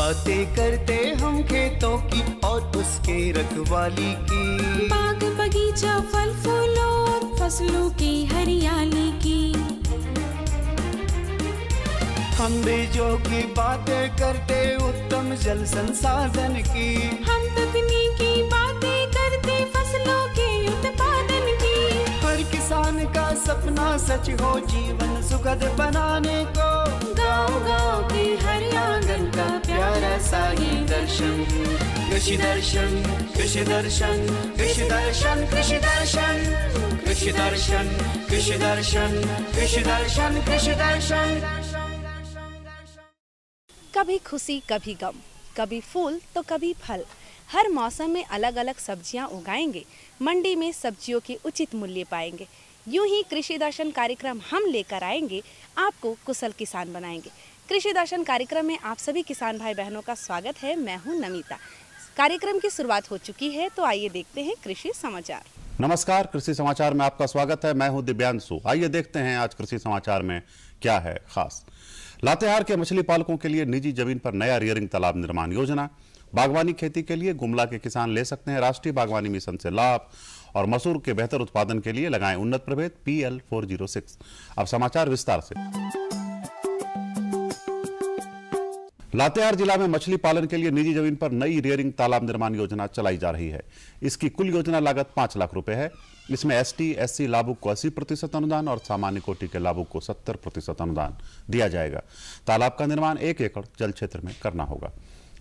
बातें करते हम खेतों की और उसके रखवाली की बाग बगीचा फल फूलों और फसलों की हरियाली की हम बीजों की बातें करते उत्तम जल संसाधन की हम तकनीकी बातें करते फसलों के उत्पादन की हर किसान का सपना सच हो जीवन सुखद बनाने को गाँव गाँव की हरियाणा कृषि दर्शन कृषि दर्शन कृषि दर्शन कृषि दर्शन कृषि दर्शन कृषि दर्शन कृषि दर्शन कृषि दर्शन कभी खुशी कभी गम कभी फूल तो कभी फल हर मौसम में अलग अलग सब्जियां उगाएंगे मंडी में सब्जियों के उचित मूल्य पाएंगे यूं ही कृषि दर्शन कार्यक्रम हम लेकर आएंगे आपको कुशल किसान बनाएंगे कृषि दर्शन कार्यक्रम में आप सभी किसान भाई बहनों का स्वागत है मैं हूं नमिता कार्यक्रम की शुरुआत हो चुकी है तो आइए देखते हैं कृषि समाचार नमस्कार कृषि समाचार में आपका स्वागत है मैं हूं दिव्यांशु आइए देखते हैं आज कृषि समाचार में क्या है खास लातेहार के मछली पालकों के लिए निजी जमीन पर नया रियरिंग तालाब निर्माण योजना बागवानी खेती के लिए गुमला के किसान ले सकते हैं राष्ट्रीय बागवानी मिशन से लाभ और मसूर के बेहतर उत्पादन के लिए लगाएं उन्नत प्रभेद P L four zero six अब समाचार विस्तार से लातेहार जिला में मछली पालन के लिए निजी जमीन पर नई रेयरिंग तालाब निर्माण योजना चलाई जा रही है इसकी कुल योजना लागत पांच लाख रुपए है इसमें एसटी एससी लाभुक को अस्सी प्रतिशत अनुदान और सामान्य कोटि के लाभुक को सत्तर प्रतिशत अनुदान दिया जाएगा तालाब का निर्माण एक एकड़ जल क्षेत्र में करना होगा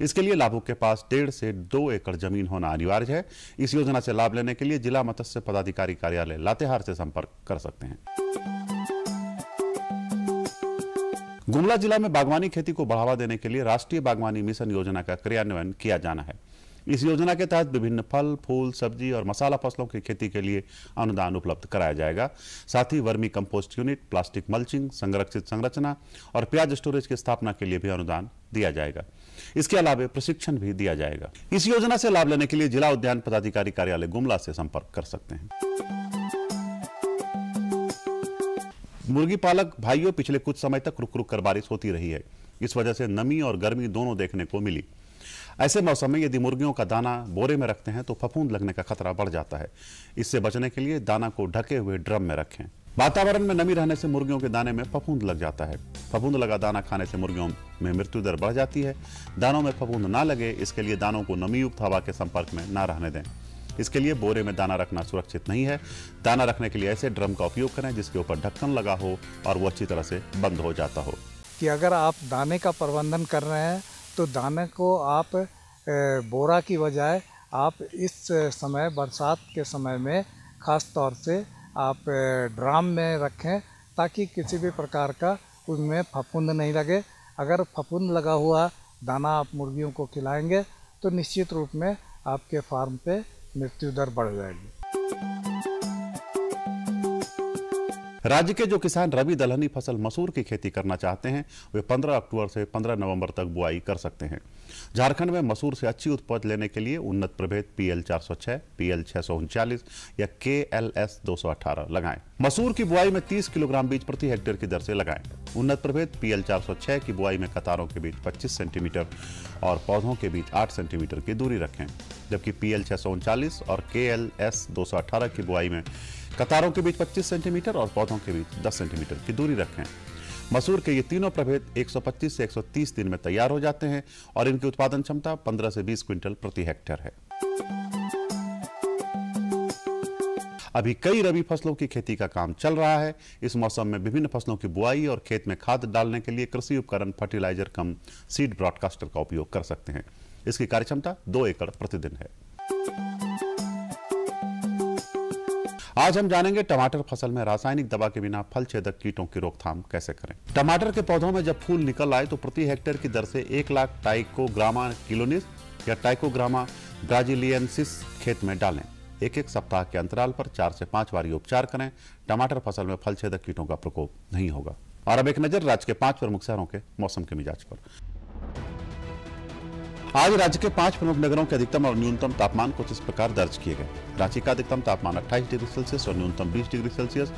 इसके लिए लाभुक के पास डेढ़ से दो एकड़ जमीन होना अनिवार्य है इस योजना से लाभ लेने के लिए जिला मत्स्य पदाधिकारी कार्यालय लातेहार से संपर्क कर सकते हैं गुमला जिला में बागवानी खेती को बढ़ावा देने के लिए राष्ट्रीय बागवानी मिशन योजना का क्रियान्वयन किया जाना है इस योजना के तहत विभिन्न फल फूल सब्जी और मसाला फसलों की खेती के लिए अनुदान उपलब्ध कराया जाएगा साथ ही vermicompost unit plastic mulching संरक्षित संरचना और प्याज स्टोरेज की स्थापना के लिए भी अनुदान दिया जाएगा इसके अलावा प्रशिक्षण भी दिया जाएगा इस योजना से लाभ लेने के लिए जिला उद्यान पदाधिकारी कार्यालय गुमला से संपर्क कर सकते हैं मुर्गी पालक भाइयों पिछले कुछ समय तक रुक रुक कर बारिश होती रही है इस वजह से नमी और गर्मी दोनों देखने को मिली ऐसे मौसम में यदि मुर्गियों का दाना बोरे में रखते हैं तो फफूंद लगने का खतरा बढ़ जाता है इससे बचने के लिए दाना को ढके हुए ड्रम में रखें वातावरण में नमी रहने से मुर्गियों के दाने में फफूंद लग जाता है फफूंद लगा दाना खाने से मुर्गियों में मृत्यु दर बढ़ जाती है दानों में फफूंद ना लगे इसके लिए दानों को नमीयुक्त हवा के संपर्क में ना रहने दें इसके लिए बोरे में दाना रखना सुरक्षित नहीं है दाना रखने के लिए ऐसे ड्रम का उपयोग करें जिसके ऊपर ढक्कन लगा हो और वो अच्छी तरह से बंद हो जाता हो कि अगर आप दाने का प्रबंधन कर रहे हैं तो दाने को आप बोरा की बजाय आप इस समय बरसात के समय में ख़ास तौर से आप ड्राम में रखें ताकि किसी भी प्रकार का उसमें फफूंद नहीं लगे अगर फफूंद लगा हुआ दाना आप मुर्गियों को खिलाएंगे तो निश्चित रूप में आपके फार्म पे मृत्यु दर बढ़ जाएगी राज्य के जो किसान रबी दलहनी फसल मसूर की खेती करना चाहते हैं वे 15 अक्टूबर से 15 नवंबर तक बुआई कर सकते हैं झारखंड में मसूर से अच्छी उत्पाद लेने के लिए उन्नत प्रभेद पी एल चार सौ छह पी एल छह सौ उनचालीस या के एल एस दो सौ अठारह लगाए मसूर की बुआई में तीस किलोग्राम बीज प्रति हेक्टेयर की दर से लगाएं उन्नत प्रभेद पी एल चार सौ छह की बुआई में कतारों के बीच पच्चीस सेंटीमीटर और पौधों के बीच आठ सेंटीमीटर की दूरी रखें जबकि पी एल छह सौ उनचालीस और के एल एस दो सौ अठारह की बुआई में कतारों के बीच 25 सेंटीमीटर और पौधों के बीच 10 सेंटीमीटर की दूरी रखें मसूर के ये तीनों प्रभेद 125 से 130 दिन में तैयार हो जाते हैं और इनकी उत्पादन क्षमता 15 से 20 क्विंटल प्रति हेक्टेयर है अभी कई रबी फसलों की खेती का काम चल रहा है इस मौसम में विभिन्न फसलों की बुआई और खेत में खाद डालने के लिए कृषि उपकरण फर्टिलाइजर कम सीड ब्रॉडकास्टर का उपयोग कर सकते हैं इसकी कार्यक्षमता दो एकड़ प्रतिदिन है आज हम जानेंगे टमाटर फसल में रासायनिक दवा के बिना फल छेदक कीटों की रोकथाम कैसे करें टमाटर के पौधों में जब फूल निकल आए तो प्रति हेक्टेयर की दर से एक लाख टाइकोग्रामा किलोनिस या टाइकोग्रामा ब्राजिलियनसिस खेत में डालें एक एक सप्ताह के अंतराल पर चार से पांच बार उपचार करें टमाटर फसल में फल छेदक कीटों का प्रकोप नहीं होगा और अब एक नजर राज्य के पांच प्रमुख शहरों के मौसम के मिजाज पर आज राज्य के पांच प्रमुख नगरों के अधिकतम और न्यूनतम तापमान कुछ इस प्रकार दर्ज किए गए रांची का अधिकतम तापमान 28 डिग्री सेल्सियस और न्यूनतम 20 डिग्री सेल्सियस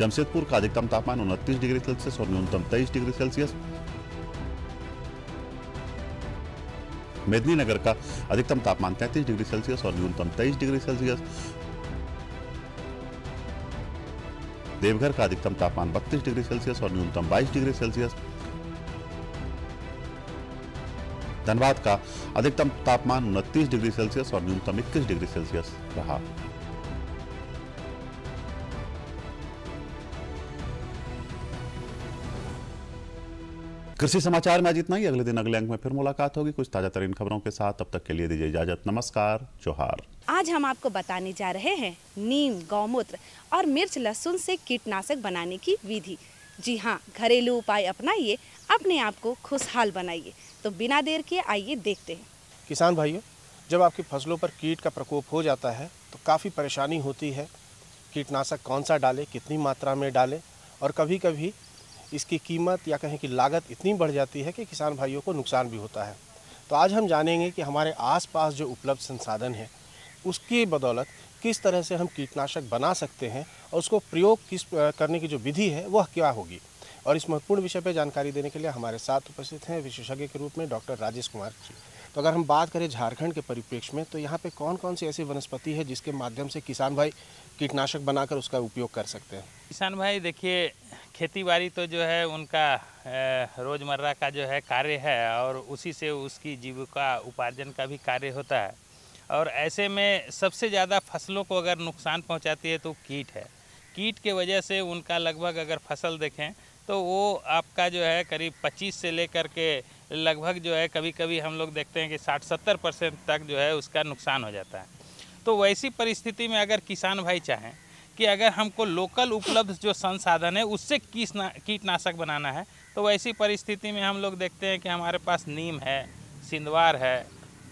जमशेदपुर का अधिकतम तापमान उनतीस डिग्री सेल्सियस और न्यूनतम तेईस डिग्री सेल्सियस मेदिनीनगर का अधिकतम तापमान तैतीस डिग्री सेल्सियस और न्यूनतम तेईस डिग्री सेल्सियस देवघर का अधिकतम तापमान बत्तीस डिग्री सेल्सियस और न्यूनतम बाईस डिग्री सेल्सियस धनबाद का अधिकतम तापमान उनतीस डिग्री सेल्सियस और न्यूनतम इक्कीस डिग्री सेल्सियस रहा कृषि समाचार में आज इतना ही अगले दिन अगले अंक में फिर मुलाकात होगी कुछ ताजा तरीन खबरों के साथ अब तक के लिए दीजिए इजाजत नमस्कार जोहार आज हम आपको बताने जा रहे हैं नीम गौमूत्र और मिर्च लहसुन से कीटनाशक बनाने की विधि जी हाँ घरेलू उपाय अपनाइए अपने आप को खुशहाल बनाइए तो बिना देर किए आइए देखते हैं किसान भाइयों जब आपकी फसलों पर कीट का प्रकोप हो जाता है तो काफ़ी परेशानी होती है कीटनाशक कौन सा डालें कितनी मात्रा में डालें और कभी कभी इसकी कीमत या कहें कि लागत इतनी बढ़ जाती है कि किसान भाइयों को नुकसान भी होता है तो आज हम जानेंगे कि हमारे आसपास जो उपलब्ध संसाधन है उसकी बदौलत किस तरह से हम कीटनाशक बना सकते हैं और उसको प्रयोग किस करने की जो विधि है वह क्या होगी और इस महत्वपूर्ण विषय पर जानकारी देने के लिए हमारे साथ उपस्थित हैं विशेषज्ञ के रूप में डॉक्टर राजेश कुमार जी तो अगर हम बात करें झारखंड के परिप्रेक्ष्य में तो यहाँ पे कौन कौन सी ऐसी वनस्पति है जिसके माध्यम से किसान भाई कीटनाशक बनाकर उसका उपयोग कर सकते हैं किसान भाई देखिए खेती बाड़ी तो जो है उनका रोज़मर्रा का जो है कार्य है और उसी से उसकी जीविका उपार्जन का भी कार्य होता है और ऐसे में सबसे ज़्यादा फसलों को अगर नुकसान पहुँचाती है तो कीट है कीट के वजह से उनका लगभग अगर फसल देखें तो वो आपका जो है करीब 25 से लेकर के लगभग जो है कभी कभी हम लोग देखते हैं कि 60-70 परसेंट तक जो है उसका नुकसान हो जाता है तो वैसी परिस्थिति में अगर किसान भाई चाहें कि अगर हमको लोकल उपलब्ध जो संसाधन है उससे कीटनाशक बनाना है तो वैसी परिस्थिति में हम लोग देखते हैं कि हमारे पास नीम है सिंदवार है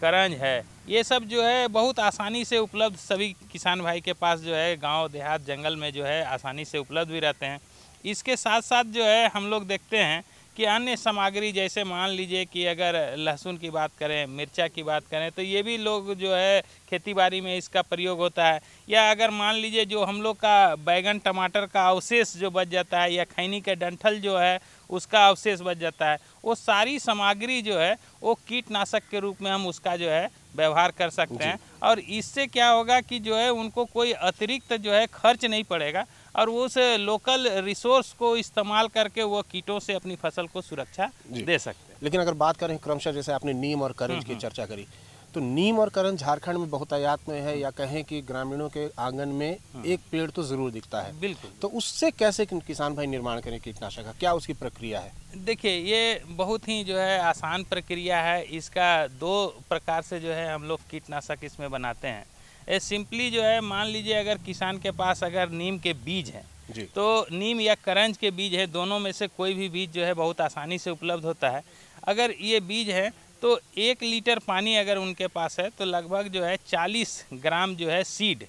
करंज है ये सब जो है बहुत आसानी से उपलब्ध सभी किसान भाई के पास जो है गांव देहात जंगल में जो है आसानी से उपलब्ध भी रहते हैं इसके साथ साथ जो है हम लोग देखते हैं कि अन्य सामग्री जैसे मान लीजिए कि अगर लहसुन की बात करें मिर्चा की बात करें तो ये भी लोग जो है खेतीबाड़ी में इसका प्रयोग होता है या अगर मान लीजिए जो हम लोग का बैगन टमाटर का अवशेष जो बच जाता है या खैनी का डंठल जो है उसका अवशेष बच जाता है वो सारी सामग्री जो है वो कीटनाशक के रूप में हम उसका जो है व्यवहार कर सकते हैं और इससे क्या होगा कि जो है उनको कोई अतिरिक्त जो है खर्च नहीं पड़ेगा और उस लोकल रिसोर्स को इस्तेमाल करके वो कीटों से अपनी फसल को सुरक्षा दे सकते हैं लेकिन अगर बात करें क्रमशः जैसे आपने नीम और करंज की हम्म, हम्म। चर्चा करी तो नीम और करंज झारखंड में बहुत आयात में है या कहें कि ग्रामीणों के आंगन में हम्म। एक पेड़ तो जरूर दिखता है बिल्कुल तो उससे कैसे किसान भाई निर्माण करें कीटनाशक का क्या उसकी प्रक्रिया है देखिए ये बहुत ही जो है आसान प्रक्रिया है इसका दो प्रकार से जो है हम लोग कीटनाशक इसमें बनाते हैं ये सिंपली जो है मान लीजिए अगर किसान के पास अगर नीम के बीज हैं तो नीम या करंज के बीज है दोनों में से कोई भी बीज जो है बहुत आसानी से उपलब्ध होता है अगर ये बीज है तो एक लीटर पानी अगर उनके पास है तो लगभग जो है चालीस ग्राम जो है सीड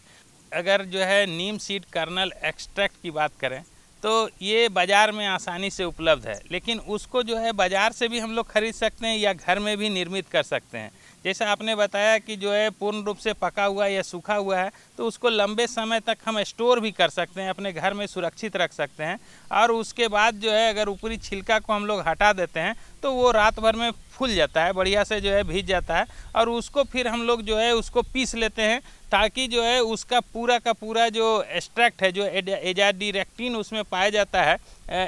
अगर जो है नीम सीड कर्नल एक्सट्रैक्ट की बात करें तो ये बाज़ार में आसानी से उपलब्ध है लेकिन उसको जो है बाज़ार से भी हम लोग खरीद सकते हैं या घर में भी निर्मित कर सकते हैं जैसे आपने बताया कि जो है पूर्ण रूप से पका हुआ या सूखा हुआ है तो उसको लंबे समय तक हम स्टोर भी कर सकते हैं अपने घर में सुरक्षित रख सकते हैं और उसके बाद जो है अगर ऊपरी छिलका को हम लोग हटा देते हैं तो वो रात भर में फूल जाता है बढ़िया से जो है भीज जाता है और उसको फिर हम लोग जो है उसको पीस लेते हैं ताकि जो है उसका पूरा का पूरा जो एक्स्ट्रैक्ट है जो एजाडिरेक्टिन उसमें पाया जाता है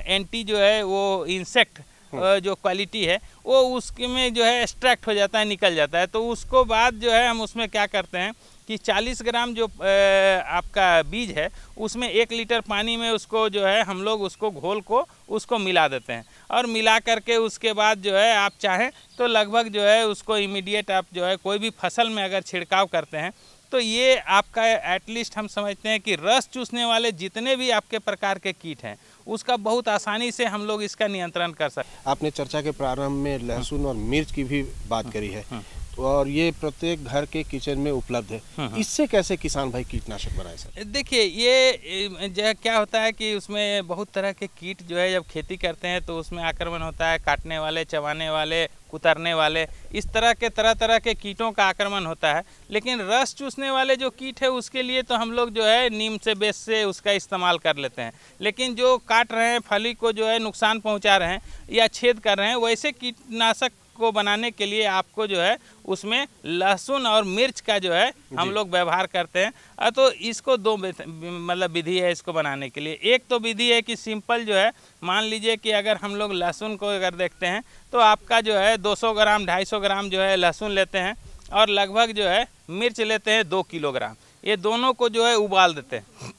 एंटी जो है वो इंसेक्ट जो क्वालिटी है वो उसमें जो है एक्सट्रैक्ट हो जाता है निकल जाता है तो उसको बाद जो है हम उसमें क्या करते हैं कि 40 ग्राम जो आपका बीज है उसमें एक लीटर पानी में उसको जो है हम लोग उसको घोल को उसको मिला देते हैं और मिला करके उसके बाद जो है आप चाहें तो लगभग जो है उसको इमीडिएट आप जो है कोई भी फसल में अगर छिड़काव करते हैं तो ये आपका एटलीस्ट हम समझते हैं कि रस चूसने वाले जितने भी आपके प्रकार के कीट हैं उसका बहुत आसानी से हम लोग इसका नियंत्रण कर सकते आपने चर्चा के प्रारंभ में लहसुन और मिर्च की भी बात करी है हम्म, हम्म। तो और ये प्रत्येक घर के किचन में उपलब्ध है हम्म, इससे कैसे किसान भाई कीटनाशक बनाए सर देखिए ये जो क्या होता है कि उसमें बहुत तरह के कीट जो है जब खेती करते हैं तो उसमें आक्रमण होता है काटने वाले चबाने वाले उतरने वाले इस तरह के तरह तरह के कीटों का आक्रमण होता है लेकिन रस चूसने वाले जो कीट है उसके लिए तो हम लोग जो है नीम से बेस से उसका इस्तेमाल कर लेते हैं लेकिन जो काट रहे हैं फली को जो है नुकसान पहुंचा रहे हैं या छेद कर रहे हैं वैसे कीटनाशक को बनाने के लिए आपको जो है उसमें लहसुन और मिर्च का जो है हम लोग व्यवहार करते हैं तो इसको दो मतलब विधि है इसको बनाने के लिए एक तो विधि है कि सिंपल जो है मान लीजिए कि अगर हम लोग लहसुन को अगर देखते हैं तो आपका जो है 200 ग्राम 250 ग्राम जो है लहसुन लेते हैं और लगभग जो है मिर्च लेते हैं दो किलोग्राम ये दोनों को जो है उबाल देते हैं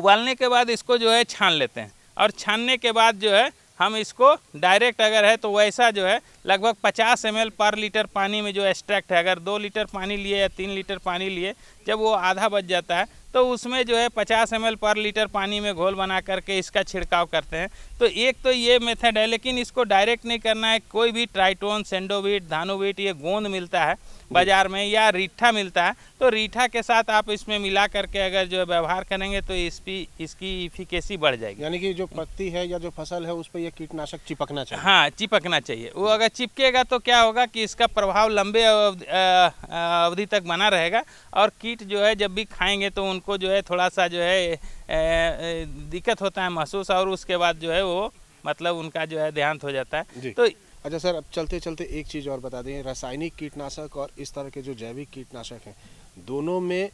उबालने के बाद इसको जो है छान लेते हैं और छानने के बाद जो है हम इसको डायरेक्ट अगर है तो वैसा जो है लगभग 50 एम पर लीटर पानी में जो एक्स्ट्रैक्ट है अगर दो लीटर पानी लिए या तीन लीटर पानी लिए जब वो आधा बच जाता है तो उसमें जो है 50 एम पर लीटर पानी में घोल बना करके इसका छिड़काव करते हैं तो एक तो ये मेथड है लेकिन इसको डायरेक्ट नहीं करना है कोई भी ट्राइटोन सेंडोविट धानोविट ये गोंद मिलता है बाज़ार में या रीठा मिलता है तो रीठा के साथ आप इसमें मिला करके अगर जो व्यवहार करेंगे तो इस पी इसकी इफिकेसी बढ़ जाएगी यानी कि जो पत्ती है या जो फसल है उस पर यह कीटनाशक चिपकना चाहिए हाँ चिपकना चाहिए वो अगर चिपकेगा तो क्या होगा कि इसका प्रभाव लंबे अवधि तक बना रहेगा और कीट जो है जब भी खाएंगे तो उनको जो है थोड़ा सा जो है दिक्कत होता है महसूस और उसके बाद जो है वो मतलब उनका जो है देहांत हो जाता है तो अच्छा सर अब चलते चलते एक चीज़ और बता दें रासायनिक कीटनाशक और इस तरह के जो जैविक कीटनाशक हैं दोनों में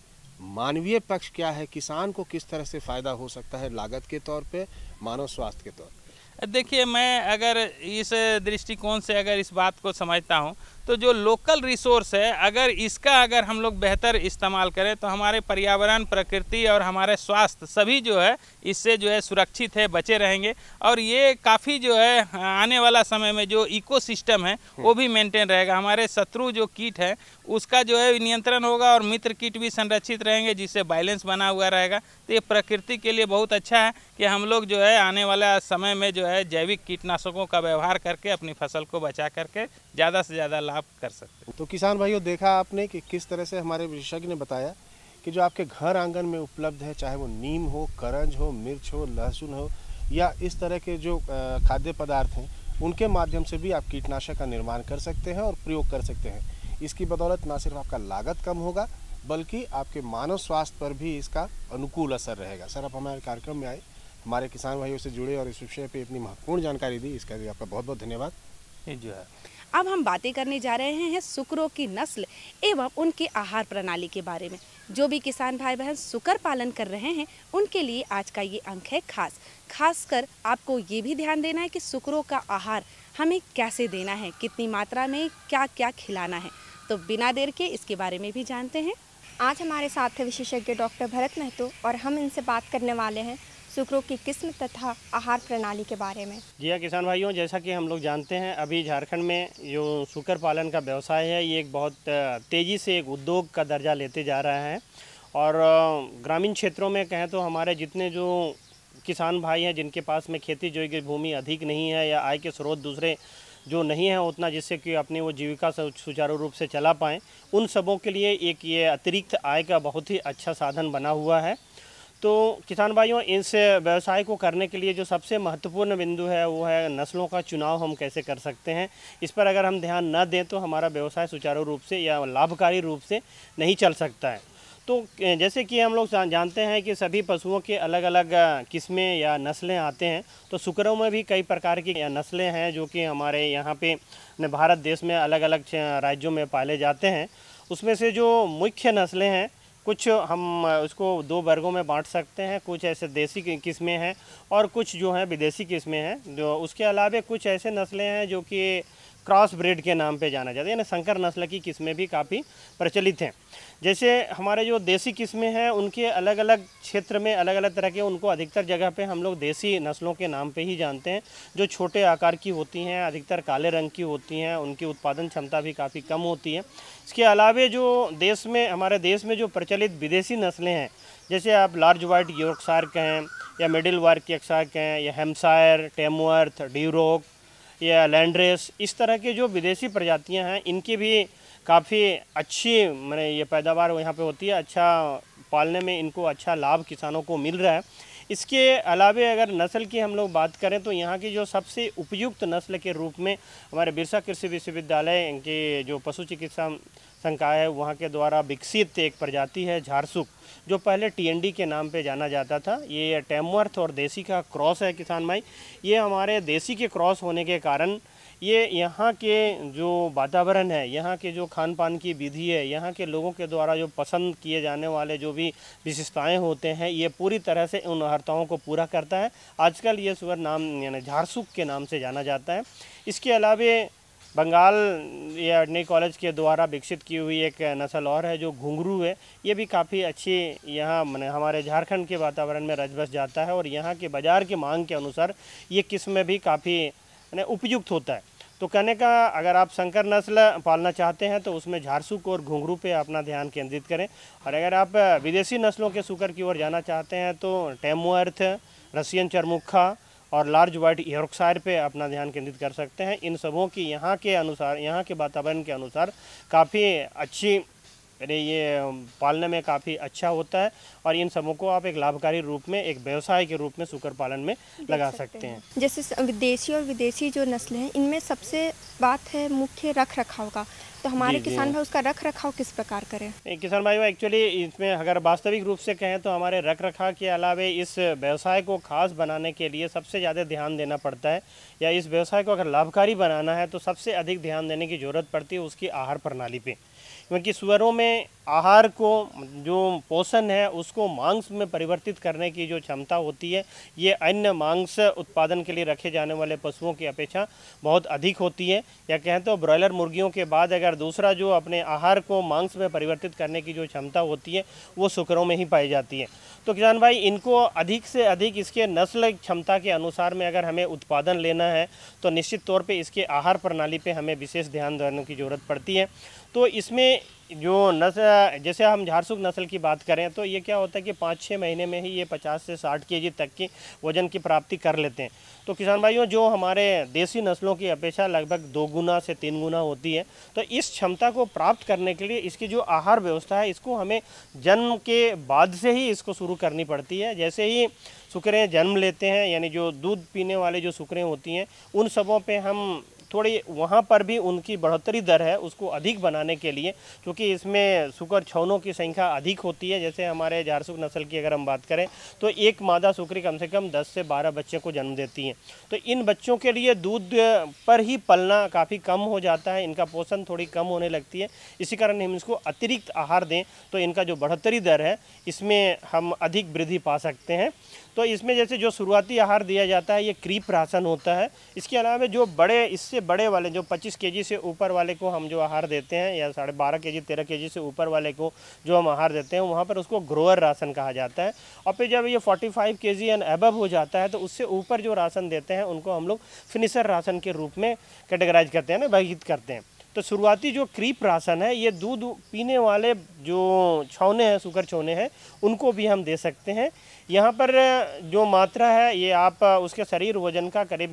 मानवीय पक्ष क्या है किसान को किस तरह से फ़ायदा हो सकता है लागत के तौर पे मानव स्वास्थ्य के तौर देखिए मैं अगर इस दृष्टिकोण से अगर इस बात को समझता हूँ तो जो लोकल रिसोर्स है अगर इसका अगर हम लोग बेहतर इस्तेमाल करें तो हमारे पर्यावरण प्रकृति और हमारे स्वास्थ्य सभी जो है इससे जो है सुरक्षित है बचे रहेंगे और ये काफ़ी जो है आने वाला समय में जो इकोसिस्टम है वो भी मेंटेन रहेगा हमारे शत्रु जो कीट है उसका जो है नियंत्रण होगा और मित्र कीट भी संरक्षित रहेंगे जिससे बैलेंस बना हुआ रहेगा तो ये प्रकृति के लिए बहुत अच्छा है कि हम लोग जो है आने वाला समय में जो है जैविक कीटनाशकों का व्यवहार करके अपनी फसल को बचा करके ज़्यादा से ज़्यादा लाभ आप कर सकते हैं तो किसान भाइयों देखा आपने कि किस तरह से हमारे विशेषज्ञ ने बताया कि जो आपके घर आंगन में उपलब्ध है चाहे वो नीम हो करंज हो मिर्च हो लहसुन हो या इस तरह के जो खाद्य पदार्थ हैं उनके माध्यम से भी आप कीटनाशक का निर्माण कर सकते हैं और प्रयोग कर सकते हैं इसकी बदौलत ना सिर्फ आपका लागत कम होगा बल्कि आपके मानव स्वास्थ्य पर भी इसका अनुकूल असर रहेगा सर आप हमारे कार्यक्रम में आए हमारे किसान भाइयों से जुड़े और इस विषय पर इतनी महत्वपूर्ण जानकारी दी इसका भी आपका बहुत बहुत धन्यवाद जी हाँ। अब हम बातें करने जा रहे हैं सुकरों की नस्ल एवं उनके आहार प्रणाली के बारे में जो भी किसान भाई बहन सुकर पालन कर रहे हैं उनके लिए आज का ये अंक है खास खासकर आपको ये भी ध्यान देना है कि सुकरों का आहार हमें कैसे देना है कितनी मात्रा में क्या क्या खिलाना है तो बिना देर के इसके बारे में भी जानते हैं आज हमारे साथ है विशेषज्ञ डॉक्टर भरत महतो और हम इनसे बात करने वाले हैं शुक्रों की किस्म तथा आहार प्रणाली के बारे में जी हाँ किसान भाइयों जैसा कि हम लोग जानते हैं अभी झारखंड में जो सूकर पालन का व्यवसाय है ये एक बहुत तेज़ी से एक उद्योग का दर्जा लेते जा रहा है और ग्रामीण क्षेत्रों में कहें तो हमारे जितने जो किसान भाई हैं जिनके पास में खेती जो की भूमि अधिक नहीं है या आय के स्रोत दूसरे जो नहीं है उतना जिससे कि अपनी वो जीविका सुचारू रूप से चला पाएँ उन सबों के लिए एक ये अतिरिक्त आय का बहुत ही अच्छा साधन बना हुआ है तो किसान भाइयों इस व्यवसाय को करने के लिए जो सबसे महत्वपूर्ण बिंदु है वो है नस्लों का चुनाव हम कैसे कर सकते हैं इस पर अगर हम ध्यान न दें तो हमारा व्यवसाय सुचारू रूप से या लाभकारी रूप से नहीं चल सकता है तो जैसे कि हम लोग जानते हैं कि सभी पशुओं के अलग अलग किस्में या नस्लें आते हैं तो सुकरों में भी कई प्रकार की नस्लें हैं जो कि हमारे यहाँ पे भारत देश में अलग अलग राज्यों में पाले जाते हैं उसमें से जो मुख्य नस्लें हैं कुछ हम उसको दो वर्गों में बांट सकते हैं कुछ ऐसे देसी किस्में हैं और कुछ जो हैं विदेशी किस्में हैं जो उसके अलावा कुछ ऐसे नस्लें हैं जो कि क्रॉस ब्रिड के नाम पे जाना जाता है यानी संकर नस्ल की किस्में भी काफ़ी प्रचलित हैं जैसे हमारे जो देसी किस्में हैं उनके अलग अलग क्षेत्र में अलग अलग तरह के उनको अधिकतर जगह पे हम लोग देसी नस्लों के नाम पे ही जानते हैं जो छोटे आकार की होती हैं अधिकतर काले रंग की होती हैं उनकी उत्पादन क्षमता भी काफ़ी कम होती है इसके अलावे जो देश में हमारे देश में जो प्रचलित विदेशी नस्लें हैं जैसे आप लार्ज वाइट योर्कसायर कहें या मिडिल वार्क यक्सार कहें या हेमसायर टेमवर्थ ड्यूरोक या लैंड्रेस इस तरह के जो विदेशी प्रजातियाँ हैं इनकी भी काफ़ी अच्छी मैंने ये पैदावार यहाँ पे होती है अच्छा पालने में इनको अच्छा लाभ किसानों को मिल रहा है इसके अलावे अगर नस्ल की हम लोग बात करें तो यहाँ की जो सबसे उपयुक्त नस्ल के रूप में हमारे बिरसा कृषि विश्वविद्यालय के जो पशु चिकित्सा संकाय है वहाँ के द्वारा विकसित एक प्रजाति है झारसुक जो पहले टीएनडी के नाम पे जाना जाता था ये टेमवर्थ और देसी का क्रॉस है किसान भाई ये हमारे देसी के क्रॉस होने के कारण ये यहाँ के जो वातावरण है यहाँ के जो खान पान की विधि है यहाँ के लोगों के द्वारा जो पसंद किए जाने वाले जो भी विशेषताएं होते हैं ये पूरी तरह से उन अर्हताओं को पूरा करता है आजकल ये सुअर नाम यानी झारसुक के नाम से जाना जाता है इसके अलावा बंगाल या अडनी कॉलेज के द्वारा विकसित की हुई एक नस्ल और है जो घुंघरू है ये भी काफ़ी अच्छी यहाँ मैंने हमारे झारखंड के वातावरण में रच बस जाता है और यहाँ के बाज़ार की मांग के अनुसार ये किस्म भी काफ़ी उपयुक्त होता है तो कहने का अगर आप संकर नस्ल पालना चाहते हैं तो उसमें को और घुंघरू पे अपना ध्यान केंद्रित करें और अगर आप विदेशी नस्लों के सुकर की ओर जाना चाहते हैं तो टेमोअर्थ रसियन चरमुखा और लार्ज वाइट यॉर्कशायर पे अपना ध्यान केंद्रित कर सकते हैं इन सबों की यहाँ के अनुसार यहाँ के वातावरण के अनुसार काफ़ी अच्छी यानी ये पालने में काफ़ी अच्छा होता है और इन सबों को आप एक लाभकारी रूप में एक व्यवसाय के रूप में सुकर पालन में लगा सकते, सकते हैं जैसे विदेशी और विदेशी जो नस्लें हैं इनमें सबसे बात है मुख्य रख रखाव का तो हमारे किसान भाई उसका रख रखाव किस प्रकार करें किसान भाई एक्चुअली इसमें अगर वास्तविक रूप से कहें तो हमारे रख रखाव के अलावे इस व्यवसाय को खास बनाने के लिए सबसे ज़्यादा ध्यान देना पड़ता है या इस व्यवसाय को अगर लाभकारी बनाना है तो सबसे अधिक ध्यान देने की ज़रूरत पड़ती है उसकी आहार प्रणाली पर क्योंकि सुअरों में आहार को जो पोषण है उसको मांस में परिवर्तित करने की जो क्षमता होती है ये अन्य मांस उत्पादन के लिए रखे जाने वाले पशुओं की अपेक्षा बहुत अधिक होती है या कहें तो ब्रॉयलर मुर्गियों के बाद अगर दूसरा जो अपने आहार को मांस में परिवर्तित करने की जो क्षमता होती है वो शुक्रों में ही पाई जाती है तो किसान भाई इनको अधिक से अधिक इसके नस्ल क्षमता के अनुसार में अगर हमें उत्पादन लेना है तो निश्चित तौर पर इसके आहार प्रणाली पर हमें विशेष ध्यान देने की ज़रूरत पड़ती है तो इसमें जो नस जैसे हम झारसुख नस्ल की बात करें तो ये क्या होता है कि पाँच छः महीने में ही ये पचास से साठ के तक की वजन की प्राप्ति कर लेते हैं तो किसान भाइयों जो हमारे देसी नस्लों की अपेक्षा लगभग दो गुना से तीन गुना होती है तो इस क्षमता को प्राप्त करने के लिए इसकी जो आहार व्यवस्था है इसको हमें जन्म के बाद से ही इसको शुरू करनी पड़ती है जैसे ही सुकरें जन्म लेते हैं यानी जो दूध पीने वाले जो सुकरें होती हैं उन सबों पर हम थोड़ी वहाँ पर भी उनकी बढ़ोतरी दर है उसको अधिक बनाने के लिए क्योंकि इसमें सुकर छौनों की संख्या अधिक होती है जैसे हमारे झारसुख नस्ल की अगर हम बात करें तो एक मादा सुकरी कम से कम दस से बारह बच्चे को जन्म देती हैं तो इन बच्चों के लिए दूध पर ही पलना काफ़ी कम हो जाता है इनका पोषण थोड़ी कम होने लगती है इसी कारण हम इसको अतिरिक्त आहार दें तो इनका जो बढ़ोतरी दर है इसमें हम अधिक वृद्धि पा सकते हैं तो इसमें जैसे जो शुरुआती आहार दिया जाता है ये क्रीप राशन होता है इसके अलावा जो बड़े इससे बड़े वाले जो 25 केजी से ऊपर वाले को हम जो आहार देते हैं या साढ़े बारह के जी तेरह के से ऊपर वाले को जो हम आहार देते हैं वहाँ पर उसको ग्रोअर राशन कहा जाता है और फिर जब ये फोर्टी फाइव के एंड एबव हो जाता है तो उससे ऊपर जो राशन देते हैं उनको हम लोग फिनिशर राशन के रूप में कैटेगराइज करते हैं ना वर्गीत करते हैं तो शुरुआती जो क्रीप राशन है ये दूध पीने वाले जो छौने हैं सुकर छौने हैं उनको भी हम दे सकते हैं यहाँ पर जो मात्रा है ये आप उसके शरीर वजन का करीब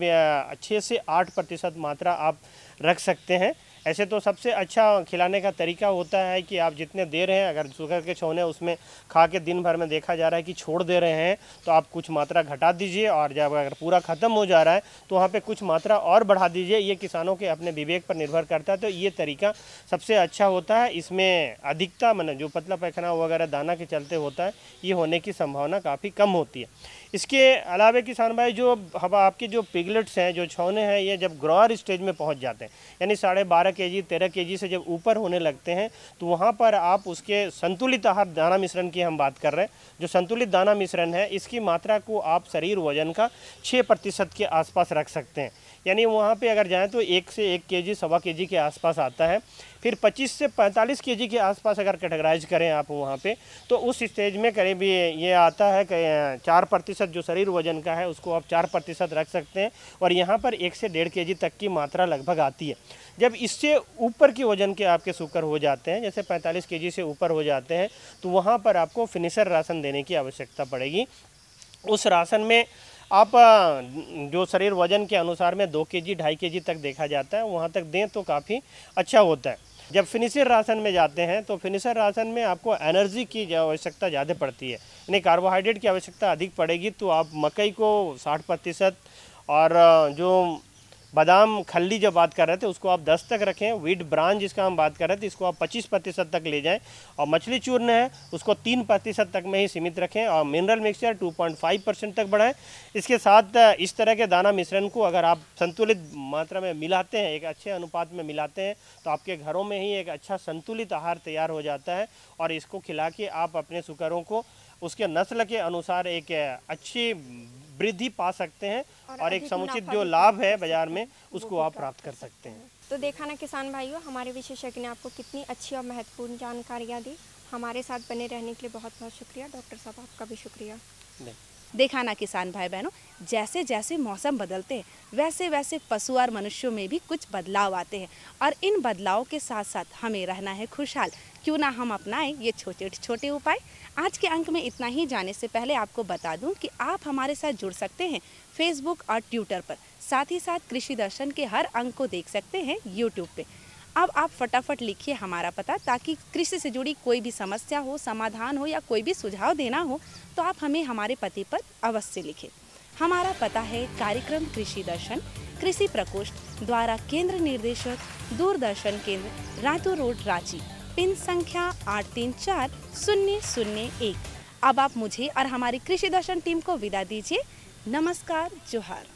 छः से आठ प्रतिशत मात्रा आप रख सकते हैं ऐसे तो सबसे अच्छा खिलाने का तरीका होता है कि आप जितने दे रहे हैं अगर शुगर के छोने उसमें खा के दिन भर में देखा जा रहा है कि छोड़ दे रहे हैं तो आप कुछ मात्रा घटा दीजिए और जब अगर पूरा ख़त्म हो जा रहा है तो वहाँ पर कुछ मात्रा और बढ़ा दीजिए ये किसानों के अपने विवेक पर निर्भर करता है तो ये तरीका सबसे अच्छा होता है इसमें अधिकता मैंने मतलब जो पतला पैखाना वगैरह दाना के चलते होता है ये होने की संभावना काफ़ी कम होती है इसके अलावा किसान भाई जो हवा आपके जो पिगलेट्स हैं जो छौने हैं ये जब ग्रोअर स्टेज में पहुंच जाते हैं यानी साढ़े बारह के जी तेरह के जी से जब ऊपर होने लगते हैं तो वहाँ पर आप उसके संतुलित आहार दाना मिश्रण की हम बात कर रहे हैं जो संतुलित दाना मिश्रण है इसकी मात्रा को आप शरीर वजन का छः प्रतिशत के आसपास रख सकते हैं यानी वहाँ पर अगर जाएँ तो एक से एक के जी सवा के जी के आसपास आता है फिर 25 से 45 के जी के आसपास अगर कैटेगराइज करें आप वहाँ पे तो उस स्टेज में करीब ये ये आता है कि चार प्रतिशत जो शरीर वजन का है उसको आप चार प्रतिशत रख सकते हैं और यहाँ पर एक से डेढ़ के जी तक की मात्रा लगभग आती है जब इससे ऊपर के वज़न के आपके सुकर हो जाते हैं जैसे पैंतालीस के से ऊपर हो जाते हैं तो वहाँ पर आपको फिनिशर राशन देने की आवश्यकता पड़ेगी उस राशन में आप जो शरीर वजन के अनुसार में दो के जी ढाई के जी तक देखा जाता है वहाँ तक दें तो काफ़ी अच्छा होता है जब फिनिशर राशन में जाते हैं तो फिनिशर राशन में आपको एनर्जी की आवश्यकता ज़्यादा पड़ती है यानी कार्बोहाइड्रेट की आवश्यकता अधिक पड़ेगी तो आप मकई को साठ प्रतिशत और जो बादाम खल्ली जब बात कर रहे थे उसको आप 10 तक रखें वीट ब्रांच जिसका हम बात कर रहे थे इसको आप 25 प्रतिशत तक ले जाएं और मछली चूर्ण है उसको 3 प्रतिशत तक में ही सीमित रखें और मिनरल मिक्सचर 2.5 परसेंट तक बढ़ाएं इसके साथ इस तरह के दाना मिश्रण को अगर आप संतुलित मात्रा में मिलाते हैं एक अच्छे अनुपात में मिलाते हैं तो आपके घरों में ही एक अच्छा संतुलित आहार तैयार हो जाता है और इसको खिला के आप अपने सुकरों को उसके नस्ल के अनुसार एक अच्छी वृद्धि पा सकते हैं और, और एक समुचित जो लाभ है बाजार में उसको आप प्राप्त कर सकते हैं तो देखा ना किसान भाइयों हमारे विशेषज्ञ ने आपको कितनी अच्छी और महत्वपूर्ण जानकारियाँ दी हमारे साथ बने रहने के लिए बहुत बहुत शुक्रिया डॉक्टर साहब आपका भी शुक्रिया देखा ना किसान भाई बहनों जैसे जैसे मौसम बदलते हैं वैसे वैसे पशु और मनुष्यों में भी कुछ बदलाव आते हैं और इन बदलाव के साथ साथ हमें रहना है खुशहाल क्यों ना हम अपनाएं ये छोटे छोटे उपाय आज के अंक में इतना ही जाने से पहले आपको बता दूं कि आप हमारे साथ जुड़ सकते हैं फेसबुक और ट्विटर पर साथ ही साथ कृषि दर्शन के हर अंक को देख सकते हैं यूट्यूब पे अब आप फटाफट लिखिए हमारा पता ताकि कृषि से जुड़ी कोई भी समस्या हो समाधान हो या कोई भी सुझाव देना हो तो आप हमें हमारे पते पर अवश्य लिखें हमारा पता है कार्यक्रम कृषि दर्शन कृषि प्रकोष्ठ द्वारा केंद्र निर्देशक दूरदर्शन केंद्र रातू रोड रांची पिन संख्या आठ तीन चार शून्य शून्य एक अब आप मुझे और हमारी कृषि दर्शन टीम को विदा दीजिए नमस्कार जोहार